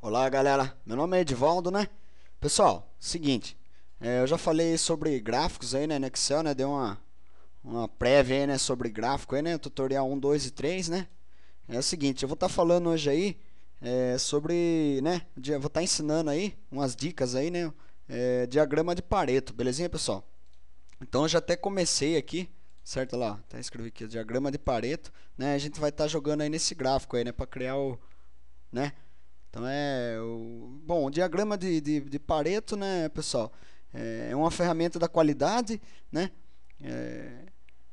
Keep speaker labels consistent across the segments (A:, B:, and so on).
A: Olá galera, meu nome é Edivaldo, né? Pessoal, seguinte, é, eu já falei sobre gráficos aí, né, no Excel, né, dei uma, uma prévia aí, né, sobre gráfico aí, né, tutorial 1, 2 e 3, né? É o seguinte, eu vou estar tá falando hoje aí é, sobre, né, de, vou estar tá ensinando aí umas dicas aí, né, é, diagrama de Pareto, belezinha, pessoal? Então eu já até comecei aqui, certo lá, até tá, escrevi aqui diagrama de Pareto, né? A gente vai estar tá jogando aí nesse gráfico aí, né, para criar o, né, então é. O, bom, o diagrama de, de, de Pareto, né, pessoal? É, é uma ferramenta da qualidade, né? É,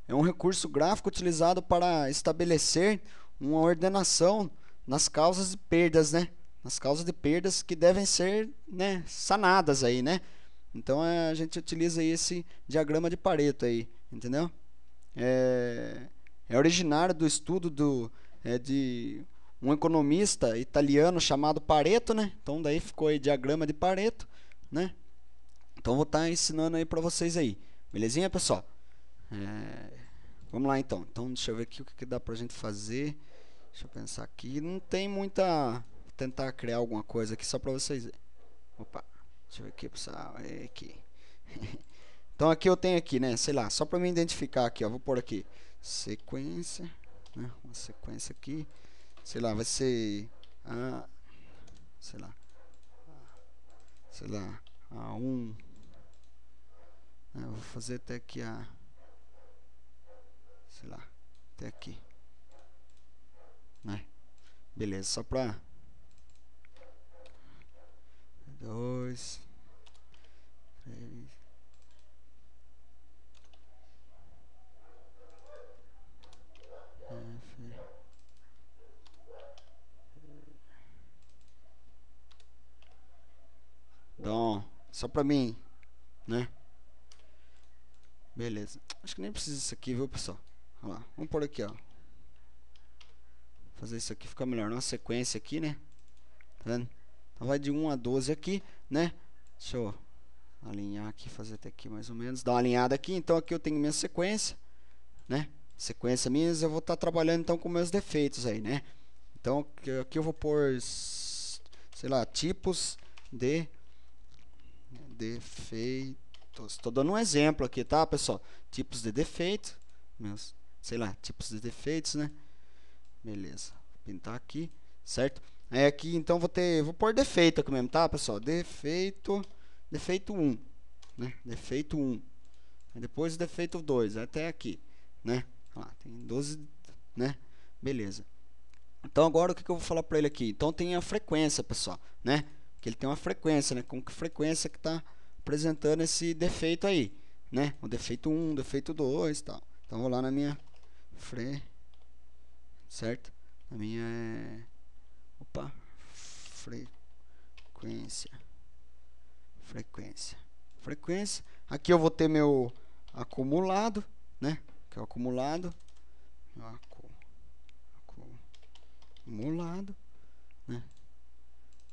A: é um recurso gráfico utilizado para estabelecer uma ordenação nas causas de perdas, né? Nas causas de perdas que devem ser né, sanadas aí, né? Então é, a gente utiliza esse diagrama de Pareto aí, entendeu? É, é originário do estudo do, é, de um economista italiano chamado Pareto, né? Então daí ficou aí diagrama de Pareto, né? Então vou estar tá ensinando aí para vocês aí, belezinha, pessoal? É... Vamos lá então. Então deixa eu ver aqui o que, que dá pra gente fazer. Deixa eu pensar aqui. Não tem muita. Vou tentar criar alguma coisa aqui só para vocês. Opa, deixa eu ver aqui, pessoal. É aqui. então aqui eu tenho aqui, né? Sei lá, só para me identificar aqui, ó. Vou pôr aqui sequência, né? Uma sequência aqui sei lá, vai ser a ah, sei lá, sei lá, a 1 eu vou fazer até aqui a sei lá, até aqui. Né? Beleza, só pra dois, Então, só pra mim, né? Beleza. Acho que nem precisa disso aqui, viu, pessoal? Vamos lá. Vamos por aqui, ó. Fazer isso aqui ficar melhor. Uma sequência aqui, né? Tá vendo? Então vai de 1 a 12 aqui, né? Deixa eu alinhar aqui, fazer até aqui mais ou menos. Dar uma alinhada aqui. Então aqui eu tenho minha sequência, né? Sequência minha, eu vou estar tá trabalhando então com meus defeitos aí, né? Então aqui eu vou pôr, sei lá, tipos de defeitos. Estou dando um exemplo aqui, tá, pessoal? Tipos de defeito, meus, sei lá, tipos de defeitos, né? Beleza. Vou pintar aqui, certo? É aqui, então vou ter, vou pôr defeito aqui mesmo, tá, pessoal? Defeito, defeito 1, né? Defeito 1. Depois defeito 2, até aqui, né? Lá, tem 12, né? Beleza. Então agora o que, que eu vou falar para ele aqui? Então tem a frequência, pessoal, né? que ele tem uma frequência, né? Com que frequência que está apresentando esse defeito aí, né? O defeito 1, o defeito 2 tal. Então vou lá na minha fre certo? Na minha é... opa, frequência. Frequência. Frequência. Aqui eu vou ter meu acumulado, né? Que é o acumulado. Acu... Acumulado, né?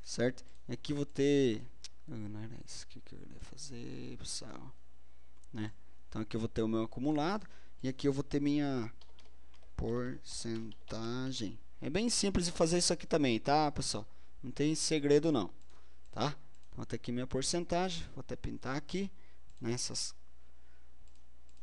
A: Certo? aqui vou ter. Não era isso que eu queria fazer, pessoal. Né? Então aqui eu vou ter o meu acumulado. E aqui eu vou ter minha porcentagem. É bem simples de fazer isso aqui também, tá, pessoal? Não tem segredo não, tá? Então até aqui minha porcentagem, vou até pintar aqui nessas né,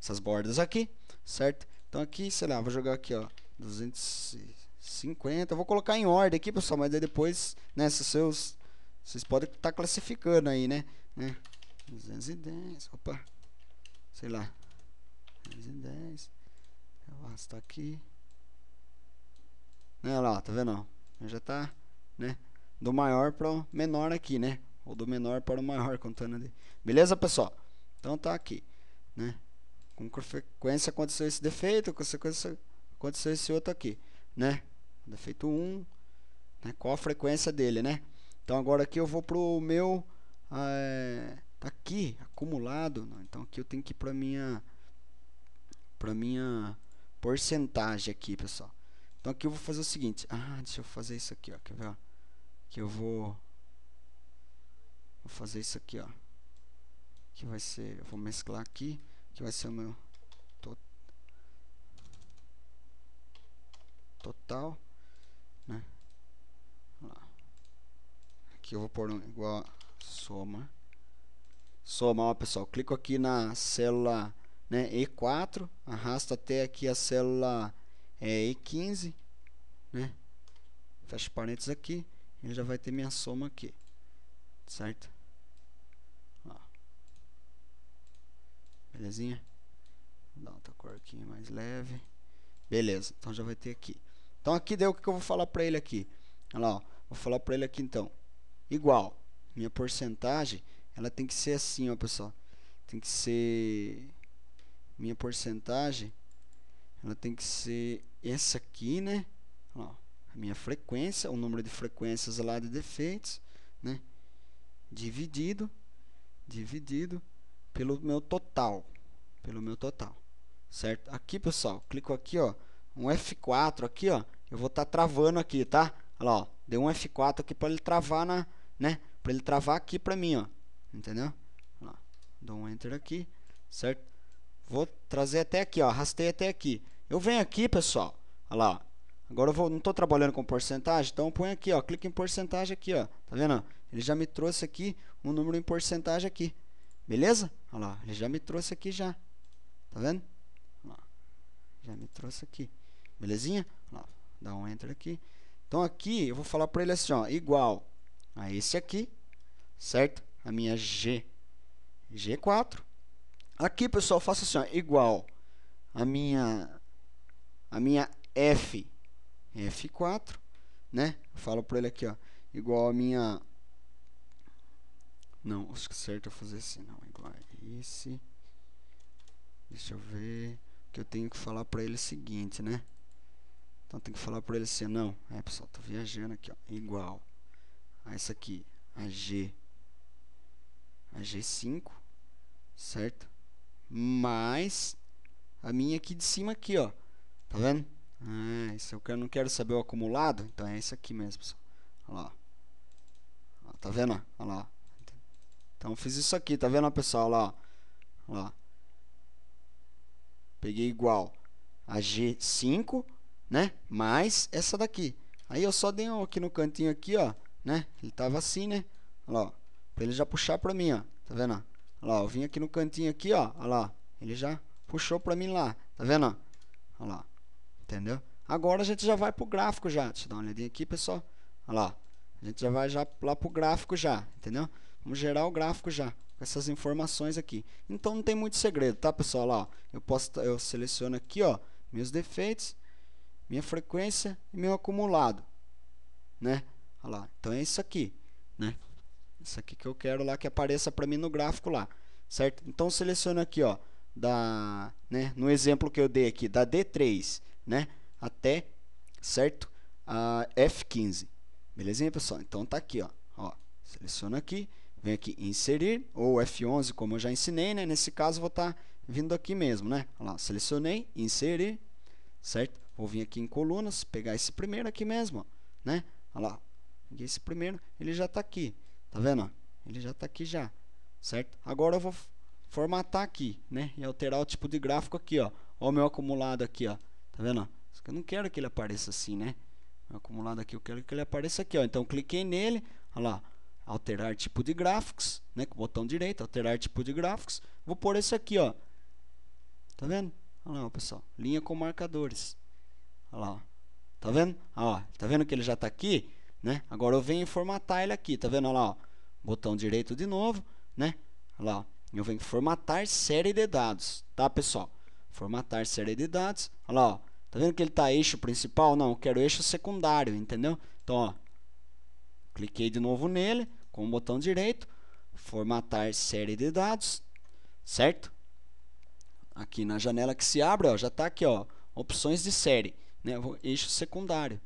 A: essas bordas aqui, certo? Então aqui, sei lá, vou jogar aqui, ó, 250. Vou colocar em ordem aqui, pessoal, mas depois, né, seus vocês podem estar tá classificando aí, né? né? 210, opa, sei lá, 210, eu está aqui, né, olha lá, tá vendo, já tá, né, do maior para o menor aqui, né, ou do menor para o maior, contando ali, beleza, pessoal? Então tá aqui, né, com frequência aconteceu esse defeito, com consequência aconteceu esse outro aqui, né, defeito 1, né, qual a frequência dele, né, então agora aqui eu vou pro meu é, tá aqui acumulado, né? então aqui eu tenho que ir para minha para minha porcentagem aqui, pessoal. Então aqui eu vou fazer o seguinte, ah, deixa eu fazer isso aqui, ó, quer ver? Ó? Que eu vou vou fazer isso aqui, ó. Que vai ser, eu vou mesclar aqui, que vai ser o meu total aqui eu vou pôr um igual soma. Soma, ó, pessoal, clico aqui na célula né, E4, arrasto até aqui a célula é, E15, né? Fecha parênteses aqui, ele já vai ter minha soma aqui. Certo? Ó. Belezinha? Vou dar outra cor aqui mais leve. Beleza, então já vai ter aqui. Então aqui deu o que eu vou falar para ele aqui. Olha lá, ó. Vou falar para ele aqui então igual. Minha porcentagem, ela tem que ser assim, ó, pessoal. Tem que ser minha porcentagem, ela tem que ser essa aqui, né? Ó, a minha frequência, o número de frequências lá de defeitos, né? Dividido dividido pelo meu total, pelo meu total. Certo? Aqui, pessoal, clico aqui, ó, um F4 aqui, ó, eu vou estar tá travando aqui, tá? Olha lá, ó, deu um F4 aqui para ele travar na né? Para ele travar aqui para mim, ó. Entendeu? Ó, dou um enter aqui, certo? Vou trazer até aqui, ó, arrastei até aqui. Eu venho aqui, pessoal. Olha lá, ó. Agora eu vou, não estou trabalhando com porcentagem, então põe aqui, ó, clica em porcentagem aqui, ó. Tá vendo? Ele já me trouxe aqui um número em porcentagem aqui. Beleza? Olha lá, ele já me trouxe aqui já. Tá vendo? lá. Já me trouxe aqui. Belezinha? lá, dá um enter aqui. Então aqui eu vou falar para ele assim, ó, igual a esse aqui, certo? A minha G, G4. Aqui, pessoal, faço assim, ó, igual a minha, a minha F, F4, né? Eu falo para ele aqui, ó, igual a minha... Não, acho que certo eu é fazer assim, não, igual a esse... Deixa eu ver que eu tenho que falar para ele o seguinte, né? Então tem que falar para ele assim, não, é pessoal, tô viajando aqui, ó, igual a ah, essa aqui, a G, a G5, certo? Mais a minha aqui de cima aqui, ó, tá vendo? Ah, isso é eu não quero saber o acumulado, então é esse aqui mesmo, pessoal. Olha lá, tá vendo? Olha lá. Então fiz isso aqui, tá vendo, pessoal? Olha lá, Olha lá. Peguei igual a G5, né? Mais essa daqui. Aí eu só dei um aqui no cantinho aqui, ó né? Ele tava assim, né? Olha lá, pra ele já puxar pra mim, ó. Tá vendo? Olha lá, eu vim aqui no cantinho aqui, ó. Olha lá, ele já puxou pra mim lá. Tá vendo? Olha lá, entendeu? Agora a gente já vai pro gráfico já. Deixa eu dar uma olhadinha aqui, pessoal. Olha lá, a gente já vai já lá pro gráfico já, entendeu? Vamos gerar o gráfico já com essas informações aqui. Então não tem muito segredo, tá, pessoal? Lá, ó, eu posso eu seleciono aqui, ó, meus defeitos, minha frequência e meu acumulado, né? Olha lá. Então é isso aqui, né? Isso aqui que eu quero lá que apareça para mim no gráfico lá, certo? Então seleciono aqui, ó, da, né, no exemplo que eu dei aqui, da D3, né, até, certo? A F15. Belezinha, pessoal? Então tá aqui, ó. ó seleciono aqui, vem aqui inserir ou F11, como eu já ensinei, né? Nesse caso vou estar tá vindo aqui mesmo, né? Olha lá, selecionei, inserir, certo? Vou vir aqui em colunas, pegar esse primeiro aqui mesmo, ó, né? Olha lá, e esse primeiro, ele já está aqui. Tá vendo? Ele já está aqui já, certo? Agora eu vou formatar aqui, né? E alterar o tipo de gráfico aqui, ó. Ó o meu acumulado aqui, ó. Tá vendo? Só que eu não quero que ele apareça assim, né? Meu acumulado aqui, eu quero que ele apareça aqui, ó. Então cliquei nele, ó lá. Alterar tipo de gráficos, né? Com o botão direito, alterar tipo de gráficos. Vou pôr esse aqui, ó. Tá vendo? Olha lá, pessoal. Linha com marcadores. Olha lá, ó. Tá vendo? Ó, tá vendo que ele já está aqui? Né? Agora eu venho formatar ele aqui, tá vendo? lá, ó. botão direito de novo, né? lá, ó. eu venho formatar série de dados, tá pessoal? Formatar série de dados, olha lá, ó. tá vendo que ele tá eixo principal? Não, eu quero eixo secundário, entendeu? Então, ó, cliquei de novo nele, com o botão direito, formatar série de dados, certo? Aqui na janela que se abre, ó, já está aqui, ó, opções de série, né? Eixo secundário,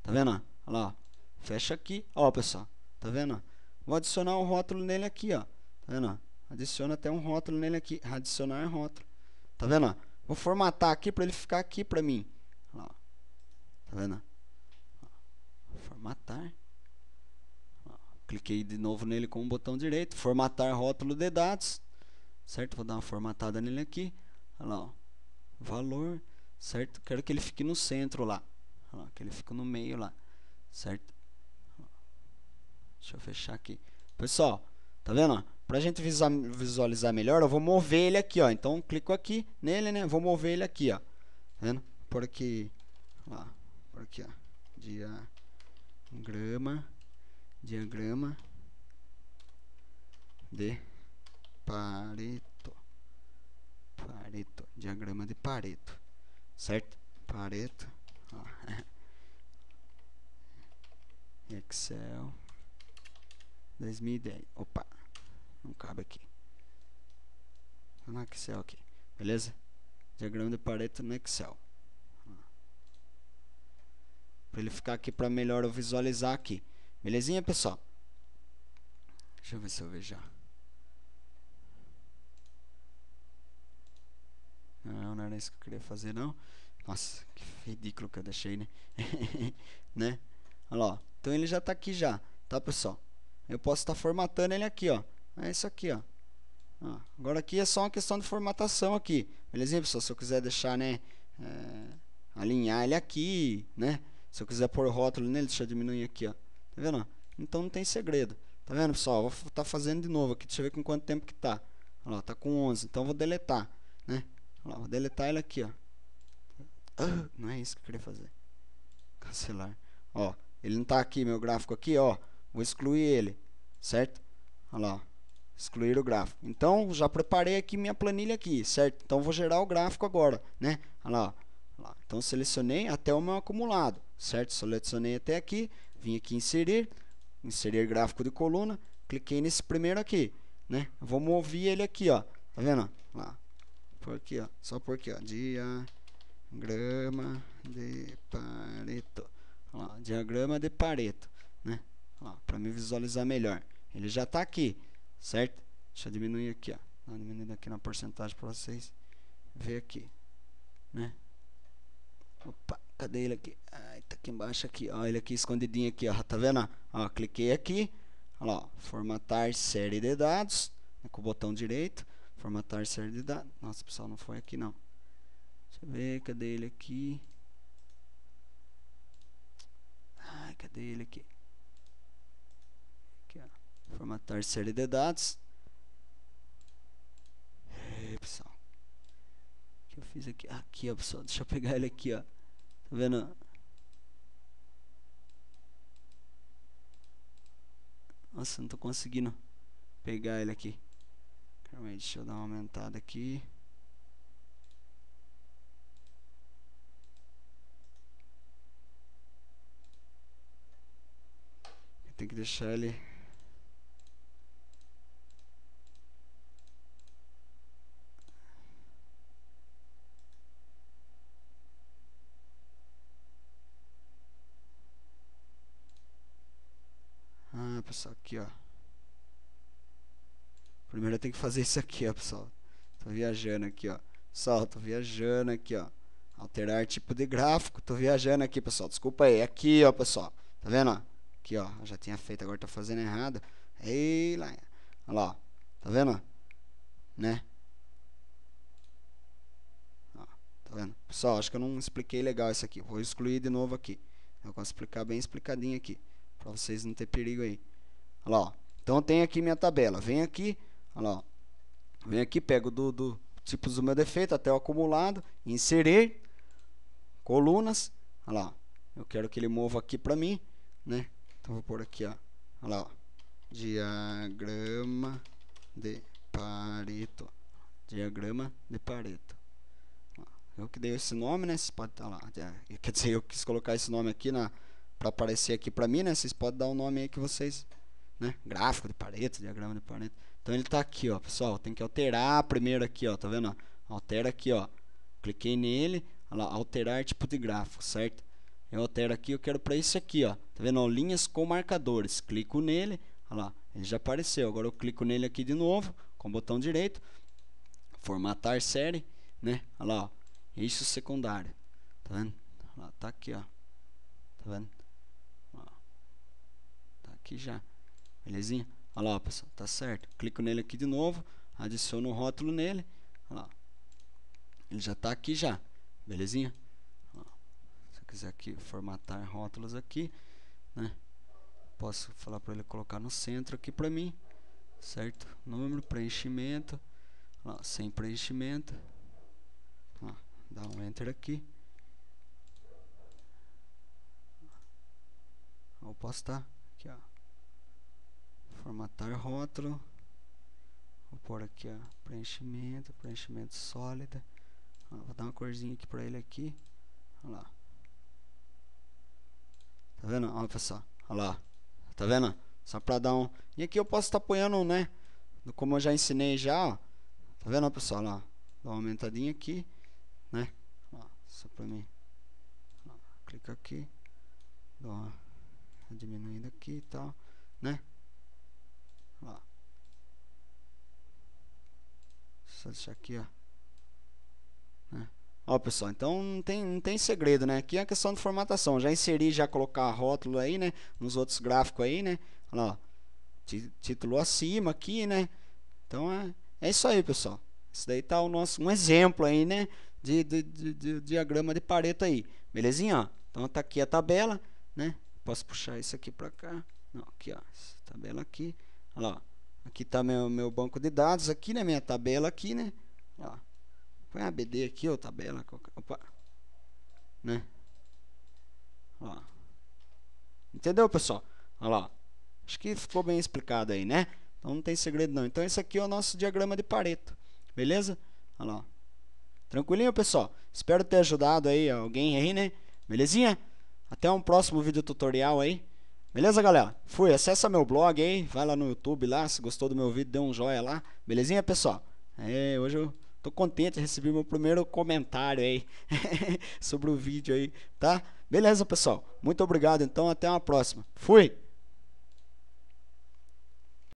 A: tá vendo? Ó? Olha lá, ó fecha aqui, ó pessoal, tá vendo? Vou adicionar um rótulo nele aqui, ó, tá vendo? Adiciona até um rótulo nele aqui, adicionar rótulo, tá vendo? Vou formatar aqui para ele ficar aqui para mim, ó, tá vendo? Formatar, cliquei de novo nele com o botão direito, formatar rótulo de dados, certo? Vou dar uma formatada nele aqui, olha lá, ó, valor, certo? Quero que ele fique no centro lá, que ele fique no meio lá, certo? Deixa eu fechar aqui. Pessoal, tá vendo? Para a gente visualizar melhor, eu vou mover ele aqui, ó. Então, clico aqui nele, né? Vou mover ele aqui, ó. Tá vendo? Por aqui, ó. Por aqui, ó. Diagrama. Diagrama. De Pareto. Pareto. Diagrama de Pareto. Certo? Pareto. Ó. Excel. 2010. Opa, não cabe aqui. Tá no Excel aqui, beleza? Diagrama de Pareto no Excel. Para ele ficar aqui para melhor eu visualizar aqui. Belezinha, pessoal? Deixa eu ver se eu vejo já. Não, não era isso que eu queria fazer, não. Nossa, que ridículo que eu deixei, né? né? Olha lá, Então ele já está aqui já, tá, pessoal? Eu posso estar formatando ele aqui, ó. É isso aqui, ó. ó. Agora aqui é só uma questão de formatação aqui, beleza, pessoal? Se eu quiser deixar, né, é, alinhar ele aqui, né? Se eu quiser pôr rótulo nele, deixa eu diminuir aqui, ó. Tá vendo? Então não tem segredo. Tá vendo, pessoal? Vou estar tá fazendo de novo aqui, deixa eu ver com quanto tempo que tá. Ó lá, tá com 11, então vou deletar, né? Ó lá, vou deletar ele aqui, ó. Ah, não é isso que eu queria fazer. Cancelar. Ó, ele não tá aqui, meu gráfico aqui, ó. Vou excluir ele, certo? Olha lá, excluir o gráfico. Então, já preparei aqui minha planilha aqui, certo? Então, vou gerar o gráfico agora, né? Olha lá, olha lá. Então, selecionei até o meu acumulado, certo? Selecionei até aqui, vim aqui inserir, inserir gráfico de coluna, cliquei nesse primeiro aqui, né? Vou mover ele aqui, ó. Tá vendo? Lá. Por aqui, ó. Só por aqui, ó. Diagrama de Pareto. Ó, diagrama de Pareto para me visualizar melhor. Ele já está aqui, certo? Deixa eu diminuir aqui, ó. Tá diminuindo aqui na porcentagem para vocês ver aqui, né? Opa, cadê ele aqui? Ai, tá aqui embaixo aqui, ó, ele aqui escondidinho aqui, ó, tá vendo? Ó, cliquei aqui, ó, formatar série de dados, né, com o botão direito, formatar série de dados. Nossa, pessoal, não foi aqui não. Deixa eu ver, cadê ele aqui? Ai, cadê ele aqui? formatar série de dados. Ei, pessoal. O que eu fiz aqui? Aqui, ó, pessoal. Deixa eu pegar ele aqui, ó. Tá vendo? Nossa, não tô conseguindo pegar ele aqui. Calma aí, deixa eu dar uma aumentada aqui. Tem que deixar ele pessoal, aqui, ó. Primeiro eu tenho que fazer isso aqui, ó, pessoal. Tô viajando aqui, ó. Pessoal, tô viajando aqui, ó. Alterar tipo de gráfico. Tô viajando aqui, pessoal. Desculpa aí. É aqui, ó, pessoal. Tá vendo, ó? Aqui, ó. Eu já tinha feito, agora tô fazendo errado. Ei, lá. Olha lá, ó. Tá vendo, Né? Ó, tá vendo? Pessoal, acho que eu não expliquei legal isso aqui. Vou excluir de novo aqui. Eu vou explicar bem explicadinho aqui. Pra vocês não ter perigo aí. Olha lá, ó. Então tenho aqui minha tabela. Vem aqui, olha lá, Vem aqui, pego do, do tipos do meu defeito até o acumulado, inserir colunas, olha lá, eu quero que ele mova aqui para mim, né? Então vou pôr aqui, ó, olha lá, ó. diagrama de Pareto, diagrama de Pareto. Eu que dei esse nome, né? Vocês podem, lá, quer dizer, eu quis colocar esse nome aqui na para aparecer aqui para mim, né? Vocês podem dar o um nome aí que vocês né? Gráfico de Pareto, diagrama de Pareto. Então ele está aqui, ó, pessoal. Tem que alterar primeiro aqui, ó. Tá vendo? Altera aqui, ó. Cliquei nele, lá, alterar tipo de gráfico, certo? Eu altero aqui, eu quero para isso aqui, ó. Tá vendo? Ó, linhas com marcadores. Clico nele, ó lá. Ele já apareceu. Agora eu clico nele aqui de novo, com o botão direito. Formatar série, né? Ó lá, ó. Eixo secundário. Tá vendo? Ó lá, tá aqui, ó. Tá vendo? Ó. Tá aqui já. Belezinha? Olha lá, pessoal, tá certo. Clico nele aqui de novo, adiciono um rótulo nele. Olha lá. Ele já está aqui já. Belezinha? Se eu quiser aqui formatar rótulos aqui, né? Posso falar para ele colocar no centro aqui para mim, certo? Número, preenchimento, lá, sem preenchimento. Lá, dá um enter aqui. Ou posso estar tá aqui, ó formatar rótulo vou pôr aqui ó, preenchimento, preenchimento sólida ó, vou dar uma corzinha aqui para ele aqui olha lá tá vendo? olha pessoal, olha lá tá vendo? só para dar um e aqui eu posso estar tá apoiando né como eu já ensinei já ó. tá vendo pessoal, lá dá uma aumentadinha aqui né ó, só para mim clica aqui dá uma aqui e tal né lá, Só deixar aqui, ó. Né? Ó, pessoal, então não tem, não tem segredo, né? Aqui é a questão de formatação. Já inseri, já colocar rótulo aí, né? Nos outros gráficos aí, né? Olha lá, ó. Título acima aqui, né? Então é, é isso aí, pessoal. Isso daí tá o nosso, um exemplo aí, né? De, de, de, de diagrama de Pareto aí. Belezinha, ó. Então tá aqui a tabela, né? Posso puxar isso aqui para cá. Não, aqui, ó. Essa tabela aqui lá. Aqui está meu, meu banco de dados, aqui, né? Minha tabela aqui, né? Ó. Põe a BD aqui, ou tabela. É? Opa. Né? Ó. Entendeu, pessoal? Olha lá. Acho que ficou bem explicado aí, né? Então não tem segredo não. Então esse aqui é o nosso diagrama de Pareto. Beleza? Olha lá. Tranquilinho, pessoal? Espero ter ajudado aí alguém aí, né? Belezinha? Até um próximo vídeo tutorial aí. Beleza, galera? Fui, acessa meu blog aí, vai lá no YouTube lá, se gostou do meu vídeo, dê um joinha lá. Belezinha, pessoal? É, hoje eu tô contente de receber meu primeiro comentário aí sobre o vídeo aí, tá? Beleza, pessoal? Muito obrigado, então, até uma próxima. Fui!